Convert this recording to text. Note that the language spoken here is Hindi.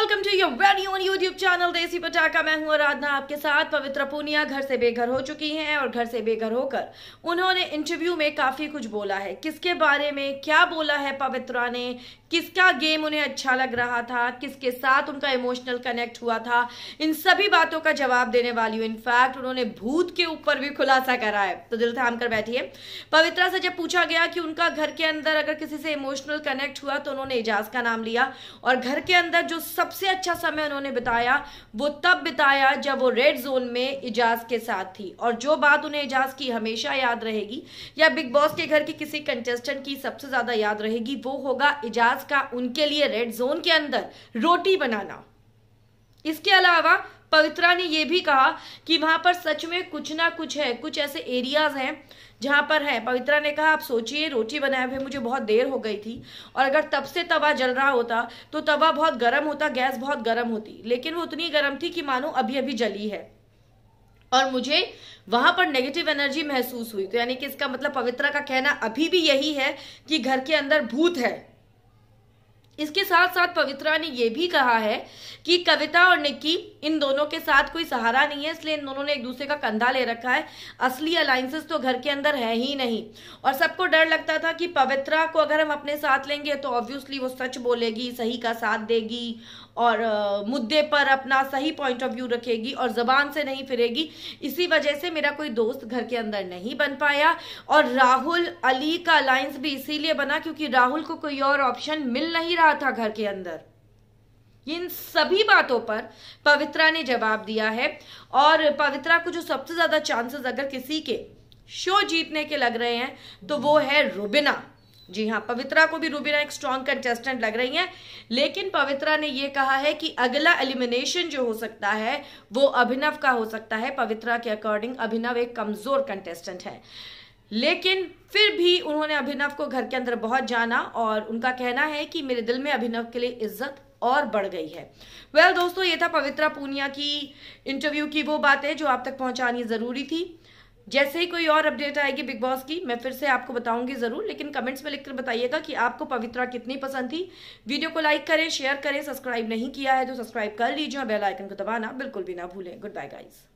welcome to your very own YouTube channel Desi Patakha मैं हूं आराधना आपके साथ पवित्र पूनिया घर से बेघर हो चुकी हैं और घर से बेघर होकर उन्होंने इंटरव्यू में काफ़ी कुछ बोला है किसके बारे में क्या बोला है पवित्रा ने किसका गेम उन्हें अच्छा लग रहा था किसके साथ उनका इमोशनल कनेक्ट हुआ था इन सभी बातों का जवाब देने वाली हूँ इनफैक्ट उन्होंने भूत के ऊपर भी खुलासा करा है तो दिल थाम कर बैठिए पवित्रा से जब पूछा गया कि उनका घर के अंदर अगर किसी से इमोशनल कनेक्ट हुआ तो उन्होंने एजाज का नाम लिया और घर के अंदर जो सब सबसे अच्छा समय उन्होंने बिताया वो तब बिताया जब वो रेड जोन में इजाज के साथ थी और जो बात उन्हें इजाज की हमेशा याद रहेगी या बिग बॉस के घर के किसी कंटेस्टेंट की सबसे ज्यादा याद रहेगी वो होगा इजाज का उनके लिए रेड जोन के अंदर रोटी बनाना इसके अलावा पवित्रा ने यह भी कहा कि वहां पर सच में कुछ ना कुछ है कुछ ऐसे एरियाज हैं जहां पर है पवित्रा ने कहा आप सोचिए रोटी बनाए हुए मुझे बहुत देर हो गई थी और अगर तब से तवा जल रहा होता तो तवा बहुत गर्म होता गैस बहुत गर्म होती लेकिन वो उतनी गर्म थी कि मानो अभी अभी जली है और मुझे वहां पर नेगेटिव एनर्जी महसूस हुई तो यानी कि इसका मतलब पवित्रा का कहना अभी भी यही है कि घर के अंदर भूत है इसके साथ साथ पवित्रा ने यह भी कहा है कि कविता और निक्की इन दोनों के साथ कोई सहारा नहीं है इसलिए इन दोनों ने एक दूसरे का कंधा ले रखा है असली अलाइंसेस तो घर के अंदर है ही नहीं और सबको डर लगता था कि पवित्रा को अगर हम अपने साथ लेंगे तो ऑब्वियसली वो सच बोलेगी सही का साथ देगी और मुद्दे पर अपना सही पॉइंट ऑफ व्यू रखेगी और ज़बान से नहीं फिरेगी इसी वजह से मेरा कोई दोस्त घर के अंदर नहीं बन पाया और राहुल अली का अलायंस भी इसीलिए बना क्योंकि राहुल को कोई और ऑप्शन मिल नहीं रहा था घर के अंदर इन सभी बातों पर पवित्रा ने जवाब दिया है और पवित्रा को जो सबसे ज़्यादा चांसेस अगर किसी के शो जीतने के लग रहे हैं तो वो है रुबिना जी हाँ पवित्रा को भी रूबिना एक स्ट्रॉन्ग कंटेस्टेंट लग रही हैं लेकिन पवित्रा ने ये कहा है कि अगला एलिमिनेशन जो हो सकता है वो अभिनव का हो सकता है पवित्रा के अकॉर्डिंग अभिनव एक कमज़ोर कंटेस्टेंट है लेकिन फिर भी उन्होंने अभिनव को घर के अंदर बहुत जाना और उनका कहना है कि मेरे दिल में अभिनव के लिए इज्जत और बढ़ गई है वेल well, दोस्तों ये था पवित्रा पूनिया की इंटरव्यू की वो बातें जो आप तक पहुंचानी ज़रूरी थी जैसे ही कोई और अपडेट आएगी बिग बॉस की मैं फिर से आपको बताऊंगी ज़रूर लेकिन कमेंट्स में लिखकर बताइएगा कि आपको पवित्रा कितनी पसंद थी वीडियो को लाइक करें शेयर करें सब्सक्राइब नहीं किया है तो सब्सक्राइब कर लीजिए और बेल आइकन को दबाना बिल्कुल भी ना भूलें गुड बाय गाइज़